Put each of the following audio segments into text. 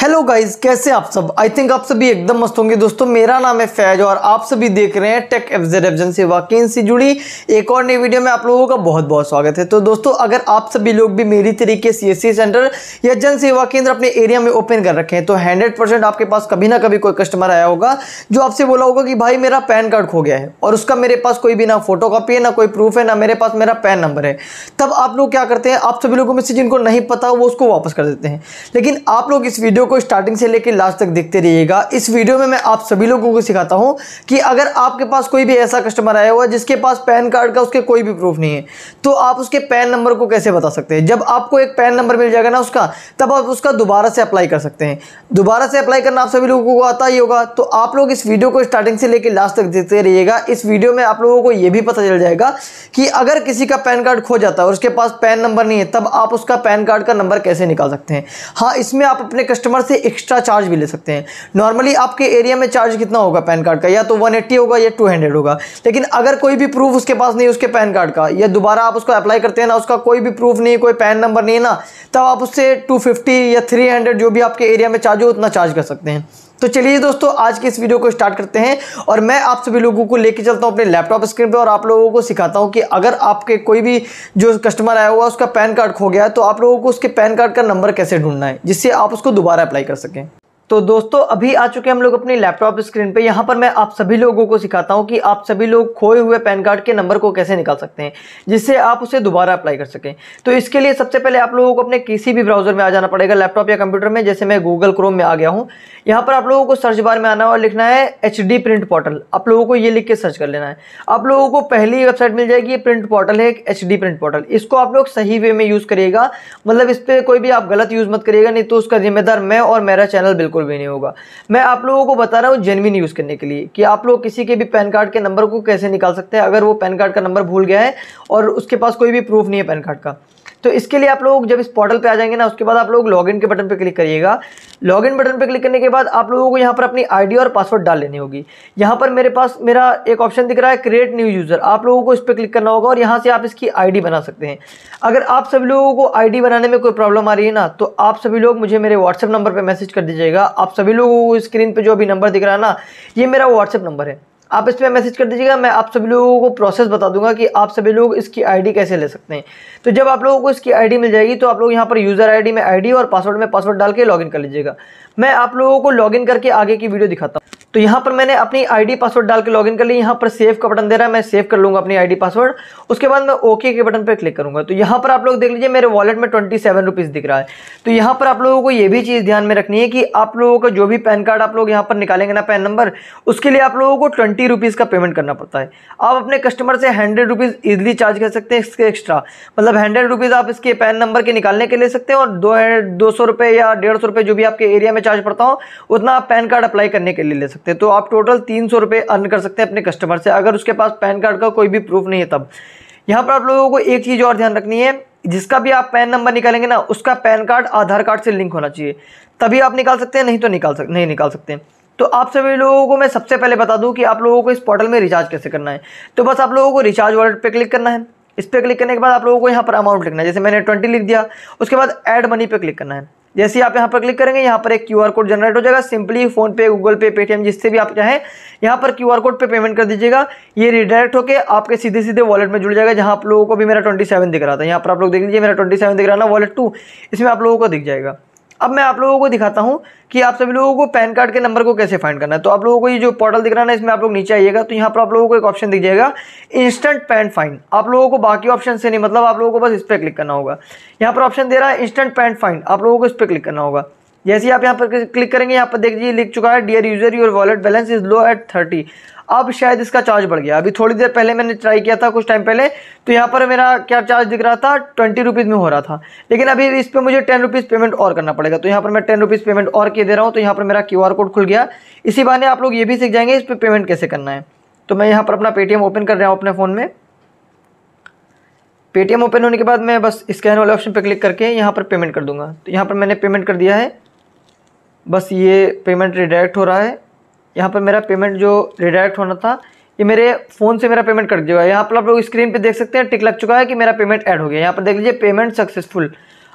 hello guys कैसे आप सब आई थिंक आप सभी एकदम मस्त होंगे दोस्तों मेरा नाम है फैज और आप सभी देख रहे हैं टेक एफजेड एफजन से वाकिन से जुड़ी एक और नई वीडियो में आप लोगों का बहुत बहुत स्वागत है तो दोस्तों अगर आप सभी लोग भी मेरी तरीके सी एस सेंटर या जन सेवा केंद्र अपने एरिया में ओपन कर रखे हैं तो हंड्रेड आपके पास कभी ना कभी कोई कस्टमर आया होगा जो आपसे बोला होगा कि भाई मेरा पैन कार्ड खो गया है और उसका मेरे पास कोई भी ना फोटो कॉपी है ना कोई प्रूफ है ना मेरे पास मेरा पैन नंबर है तब आप लोग क्या करते हैं आप सभी लोगों में से जिनको नहीं पता वो उसको वापस कर देते हैं लेकिन आप लोग इस वीडियो को स्टार्टिंग से लेकर लास्ट तक देखते रहिएगा इस वीडियो में मैं आप सभी लोगों को सिखाता हूँ कि अगर आपके पास कोई भी ऐसा कस्टमर आया हुआ है जिसके पास पैन कार्ड का उसके कोई भी प्रूफ नहीं है तो आप उसके पैन नंबर को कैसे बता सकते हैं जब आपको एक पैन नंबर मिल जाएगा ना उसका तब आप उसका दोबारा से अप्लाई कर सकते हैं दोबारा से अप्लाई करना आप सभी लोगों को आता ही होगा तो आप लोग इस वीडियो को स्टार्टिंग से लेकर लास्ट तक देखते रहिएगा इस वीडियो में आप लोगों को यह भी पता चल जाएगा कि अगर किसी का पैन कार्ड खो जाता है और उसके पास पैन नंबर नहीं है तब आप उसका पैन कार्ड का नंबर कैसे निकाल सकते हैं हाँ इसमें आप अपने कस्टमर ऊपर से एक्स्ट्रा चार्ज भी ले सकते हैं नॉर्मली आपके एरिया में चार्ज कितना होगा पैन कार्ड का या तो 180 होगा या 200 होगा लेकिन अगर कोई भी प्रूफ उसके पास नहीं उसके पैन कार्ड का या दोबारा आप उसको अप्लाई करते हैं ना उसका कोई भी प्रूफ नहीं कोई पैन नंबर नहीं है ना तब आप उससे टू या थ्री जो भी आपके एरिया में चार्ज हो उतना चार्ज कर सकते हैं तो चलिए दोस्तों आज की इस वीडियो को स्टार्ट करते हैं और मैं आप सभी लोगों को लेके चलता हूँ अपने लैपटॉप स्क्रीन पे और आप लोगों को सिखाता हूँ कि अगर आपके कोई भी जो कस्टमर आया हुआ उसका पैन कार्ड खो गया है तो आप लोगों को उसके पैन कार्ड का नंबर कैसे ढूंढना है जिससे आप उसको दोबारा अप्लाई कर सकें तो दोस्तों अभी आ चुके हैं हम लोग अपनी लैपटॉप स्क्रीन पे यहाँ पर मैं आप सभी लोगों को सिखाता हूँ कि आप सभी लोग खोए हुए पैन कार्ड के नंबर को कैसे निकाल सकते हैं जिससे आप उसे दोबारा अप्लाई कर सकें तो इसके लिए सबसे पहले आप लोगों को अपने किसी भी ब्राउज़र में आ जाना पड़ेगा लैपटॉप या कंप्यूटर में जैसे मैं गूगल क्रोम में आ गया हूँ यहाँ पर आप लोगों को सर्च बार में आना और लिखना है एच प्रिंट पोर्टल आप लोगों को ये लिख के सर्च कर लेना है आप लोगों को पहली वेबसाइट मिल जाएगी ये प्रिंट पोर्टल है एच प्रिंट पोर्टल इसको आप लोग सही वे में यूज़ करिएगा मतलब इस पर कोई भी आप गलत यूज़ मत करिएगा नहीं तो उसका जिम्मेदार मैं और मेरा चैनल बिल्कुल बिल्कुल भी नहीं होगा मैं आप लोगों को बता रहा हूँ जेनविन यूज़ करने के लिए कि आप लोग किसी के भी पैन कार्ड के नंबर को कैसे निकाल सकते हैं अगर वो पैन कार्ड का नंबर भूल गया है और उसके पास कोई भी प्रूफ नहीं है पैन कार्ड का तो इसके लिए आप लोग जब इस पोर्टल पे आ जाएंगे ना उसके बाद आप लोग लॉगिन के बटन पे क्लिक करिएगा लॉगिन बटन पे क्लिक करने के बाद आप लोगों को यहाँ पर अपनी आईडी और पासवर्ड डाल लेनी होगी यहाँ पर मेरे पास मेरा एक ऑप्शन दिख रहा है क्रिएट न्यू यूज़र आप लोगों को इस पर क्लिक करना होगा और यहाँ से आप इसकी आई बना सकते हैं अगर आप सभी लोगों को आई बनाने में कोई प्रॉब्लम आ रही है ना तो आप सभी लोग मुझे मेरे व्हाट्सअप नंबर पर मैसेज कर दीजिएगा आप सभी लोगों को स्क्रीन पर जो अभी नंबर दिख रहा है ना ये मेरा व्हाट्सअप नंबर है आप इस पर मैसेज कर दीजिएगा मैं आप सभी लोगों को प्रोसेस बता दूंगा कि आप सभी लोग इसकी आईडी कैसे ले सकते हैं तो जब आप लोगों को इसकी आईडी मिल जाएगी तो आप लोग यहाँ पर यूज़र आईडी में आईडी और पासवर्ड में पासवर्ड डाल के लॉगिन कर लीजिएगा मैं आप लोगों को लॉगिन करके आगे की वीडियो दिखाता हूँ तो यहाँ पर मैंने अपनी आईडी पासवर्ड डाल के लॉगिन कर ली यहाँ पर सेव का बटन दे रहा है मैं सेव कर लूँगा अपनी आईडी पासवर्ड उसके बाद मैं ओके के बटन पर क्लिक करूँगा तो यहाँ पर आप लोग देख लीजिए मेरे वॉलेट में ट्वेंटी सेवन रुपीज़ दिख रहा है तो यहाँ पर आप लोगों को ये भी चीज़ ध्यान में रखनी है कि आप लोगों का जो भी पैन कार्ड आप लोग यहाँ पर निकालेंगे ना पैन नंबर उसके लिए आप लोगों को ट्वेंटी रुपीज़ का पेमेंट करना पड़ता है आप अपने कस्टमर से हंड्रेड रुपीज़ चार्ज कर सकते हैं इसके एक्स्ट्रा मतलब हंड्रेड रुपीज़ आप इसके पैन नंबर के निकालने के ले सकते हैं और दो दो सौ रुपये या डेढ़ सौ रुपये जो भी आपके एरिया में चार्ज पड़ता हो उतना आप पैन कार्ड अप्लाई करने के लिए ले सकते हैं तो आप टोटल तीन सौ रुपये अर्न कर सकते हैं अपने कस्टमर से अगर उसके पास पैन कार्ड का कोई भी प्रूफ नहीं है तब यहाँ पर आप लोगों को एक चीज़ और ध्यान रखनी है जिसका भी आप पैन नंबर निकालेंगे ना उसका पैन कार्ड आधार कार्ड से लिंक होना चाहिए तभी आप निकाल सकते हैं नहीं तो निकाल सक नहीं निकाल सकते तो आप सभी लोगों को मैं सबसे पहले बता दूं कि आप लोगों को इस पोर्टल में रिचार्ज कैसे करना है तो बस आप लोगों को रिचार्ज वॉलेट पे क्लिक करना है इस पर क्लिक करने के बाद आप लोगों को यहाँ पर अमाउंट लिखना है जैसे मैंने ट्वेंटी लिख दिया उसके बाद ऐड मनी पे क्लिक करना है जैसे आप यहाँ पर क्लिक करेंगे यहाँ पर एक क्यू कोड जनरेट हो जाएगा simply PhonePe Google Pay Paytm जिससे भी आप चाहें यहाँ पर क्यू कोड पे पेमेंट कर दीजिएगा ये रिडायरेक्ट होकर आपके सीधे सीधे वॉलेट में जुड़ जाएगा जहाँ आप लोगों को भी मेरा ट्वेंटी दिख रहा था यहाँ पर आप लोग देख लीजिए मेरा ट्वेंटी दिख रहा है ना वॉलेट टू इसमें आप लोगों को दिख जाएगा अब मैं आप लोगों को दिखाता हूँ कि आप सभी लोगों को पैन कार्ड के नंबर को कैसे फाइंड करना है तो आप लोगों को ये जो पोर्टल दिख रहा है ना इसमें आप लोग नीचे आइएगा तो यहाँ पर आप लोगों को एक ऑप्शन दिख जाएगा इंस्टेंट पैन फाइंड आप लोगों को बाकी ऑप्शन से नहीं मतलब आप लोगों को बस इस पर क्लिक करना होगा यहाँ पर ऑप्शन दे रहा है इंस्टेंट पैन फाइंड आप लोगों को इस पर क्लिक करना होगा जैसे ही आप यहाँ पर क्लिक करेंगे यहाँ पर देख लीजिए लिख चुका है dear user your wallet balance is low at thirty अब शायद इसका चार्ज बढ़ गया अभी थोड़ी देर पहले मैंने ट्राई किया था कुछ टाइम पहले तो यहाँ पर मेरा क्या चार्ज दिख रहा था ट्वेंटी रुपीज़ में हो रहा था लेकिन अभी इस पर मुझे टेन रुपीज़ पेमेंट और करना पड़ेगा तो यहाँ पर मैं टेन रुपीज़ पेमेंट और किए दे रहा हूँ तो यहाँ पर मेरा क्यू कोड खुल गया इसी बहाने आप लोग ये भी सीख जाएंगे इस पर पे पेमेंट कैसे करना है तो मैं यहाँ पर अपना पेटीएम ओपन कर रहा हूँ अपने फ़ोन में पेटीएम ओपन होने के बाद मैं बस स्कैन वाले ऑप्शन पर क्लिक करके यहाँ पर पेमेंट कर दूंगा तो यहाँ पर मैंने पेमेंट कर दिया है बस ये पेमेंट रिडायरेक्ट हो रहा है यहाँ पर मेरा पेमेंट जो रिडायरेक्ट होना था ये मेरे फ़ोन से मेरा पेमेंट कट गया है यहाँ पर आप लोग स्क्रीन पे देख सकते हैं टिक लग चुका है कि मेरा पेमेंट ऐड हो गया यहाँ पर देख लीजिए पेमेंट सक्सेसफुल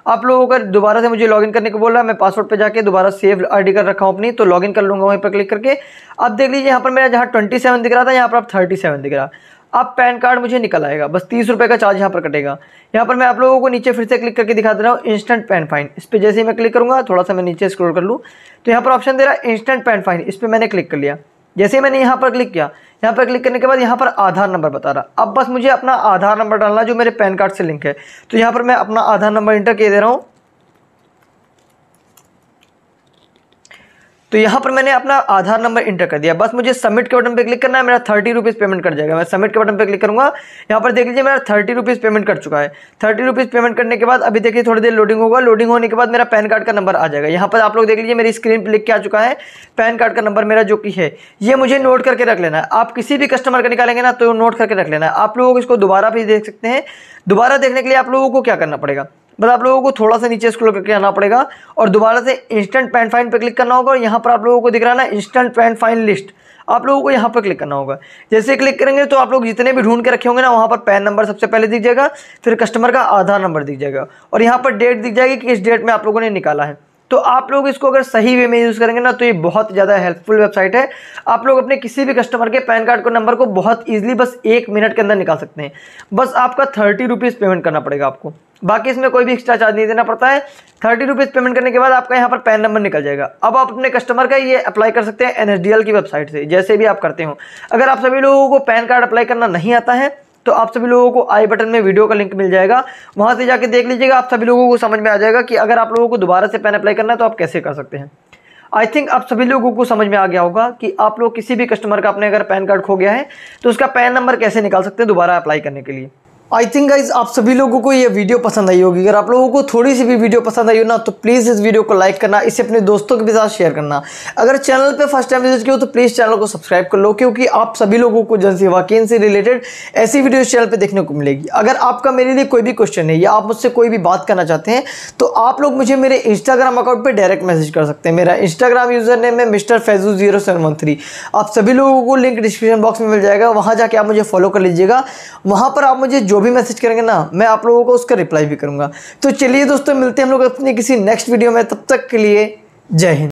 आप लोगों का दोबारा से मुझे लॉगिन करने को बोल रहा है मैं पासवर्ड पे जाके दोबारा सेव आईडी कर रखा हूँ अपनी तो लॉगिन कर लूँगा वहीं पर क्लिक करके अब देख लीजिए यहाँ पर मेरा जहाँ ट्वेंटी सेवन दिख रहा था यहाँ पर आप थर्टी सेवन दिख रहा अब पैन कार्ड मुझे निकल आएगा बस तीस रुपये का चार्ज यहाँ पर कटेगा यहाँ पर मैं आप लोगों को नीचे फिर से क्लिक करके दिखा दे रहा हूँ इंस्टेंट पैन फाइन इस पर जैसे ही मैं क्लिक करूँगा थोड़ा सा मैं नीचे स्क्रॉल कर लूँ तो यहाँ पर ऑप्शन दे रहा है इंस्टेंट पैन फाइन इस पर मैंने क्लिक कर लिया जैसे ही मैंने यहाँ पर क्लिक किया यहाँ पर क्लिक करने के बाद यहाँ पर आधार नंबर बता रहा अब बस मुझे अपना आधार नंबर डालना जो मेरे पैन कार्ड से लिंक है तो यहाँ पर मैं अपना आधार नंबर इंटर किए दे रहा हूँ तो यहाँ पर मैंने अपना आधार नंबर इंटर कर दिया बस मुझे सबमिट के बटन पर क्लिक करना है मेरा थर्टी रुपीज़ पेमेंट कर जाएगा मैं सबमिट के बटन पर क्लिक करूँगा यहाँ पर देख लीजिए मेरा थर्टी रुपीज़ पेमेंट कर चुका है थर्टी रुपीज़ पेमेंट करने के बाद अभी देखिए थोड़ी देर लोडिंग होगा लोडिंग होने के बाद मेरा पैन कार्ड का नंबर आ जाएगा यहाँ पर आप लोग देख लीजिए मेरी स्क्रीन पर लिख के आ चुका है पैन कार्ड का नंबर मेरा जो कि है ये मुझे नोट करके रख लेना है आप किसी भी कस्टमर का निकालेंगे ना तो नोट करके रख लेना है आप लोग इसको दोबारा भी देख सकते हैं दोबारा देखने के लिए आप लोगों को क्या करना पड़ेगा बस मतलब आप लोगों को थोड़ा सा नीचे स्क्रॉल करके आना पड़ेगा और दोबारा से इंस्टेंट पेन फाइन पर क्लिक करना होगा और यहाँ पर आप लोगों को दिख रहा है ना इंस्टेंट पैन फाइन लिस्ट आप लोगों को यहाँ पर क्लिक करना होगा जैसे क्लिक करेंगे तो आप लोग जितने भी ढूंढ के रखे होंगे ना वहाँ पर पैन नंबर सबसे पहले दिख जाएगा फिर कस्टमर का आधार नंबर दिख जाएगा और यहाँ पर डेट दिख जाएगी कि इस डेट में आप लोगों ने निकाला है तो आप लोग इसको अगर सही वे में यूज़ करेंगे ना तो ये बहुत ज़्यादा हेल्पफुल वेबसाइट है आप लोग अपने किसी भी कस्टमर के पैन कार्ड को नंबर को बहुत ईजिली बस एक मिनट के अंदर निकाल सकते हैं बस आपका थर्टी रुपीज़ पेमेंट करना पड़ेगा आपको बाकी इसमें कोई भी एक्स्ट्रा चार्ज नहीं देना पड़ता है थर्टी रुपीज़ पेमेंट करने के बाद आपका यहाँ पर पैन नंबर निकल जाएगा अब आप अपने कस्टमर का ये अप्लाई कर सकते हैं एन की वेबसाइट से जैसे भी आप करते हो अगर आप सभी लोगों को पैन कार्ड अप्लाई करना नहीं आता है तो आप सभी लोगों को आई बटन में वीडियो का लिंक मिल जाएगा वहां से जाके देख लीजिएगा आप सभी लोगों को समझ में आ जाएगा कि अगर आप लोगों को दोबारा से पेन अप्लाई करना है तो आप कैसे कर सकते हैं आई थिंक आप सभी लोगों को समझ में आ गया होगा कि आप लोग किसी भी कस्टमर का अपने अगर पैन कार्ड खो गया है तो उसका पैन नंबर कैसे निकाल सकते हैं दोबारा अप्लाई करने के लिए आई थिंक गाइज आप सभी लोगों को ये वीडियो पसंद आई होगी अगर आप लोगों को थोड़ी सी भी वीडियो पसंद आई हो ना तो प्लीज़ इस वीडियो को लाइक करना इसे अपने दोस्तों के भी साथ शेयर करना अगर चैनल पे फर्स्ट टाइम विजिट किया हो तो प्लीज़ चैनल को सब्सक्राइब कर लो क्योंकि आप सभी लोगों को जन सेवा केंद्र से रिलेटेड ऐसी वीडियो चैनल पर देखने को मिलेगी अगर आपका मेरे लिए कोई भी क्वेश्चन है या आप मुझसे कोई भी बात करना चाहते हैं तो आप लोग मुझे मेरे इंस्टाग्राम अकाउंट पर डायरेक्ट मैसेज कर सकते हैं मेरा इंस्टाग्राम यूज़र नेम है mister Faizu zero seven one three आप सभी लोगों को लिंक डिस्क्रिप्शन बॉक्स में मिल जाएगा वहाँ जाके आप मुझे फॉलो कर लीजिएगा वहाँ पर आप मुझे जो भी मैसेज करेंगे ना मैं आप लोगों को उसका रिप्लाई भी करूँगा तो चलिए दोस्तों मिलते हैं हम लोग अपने किसी नेक्स्ट वीडियो में तब तक के लिए जय हिंद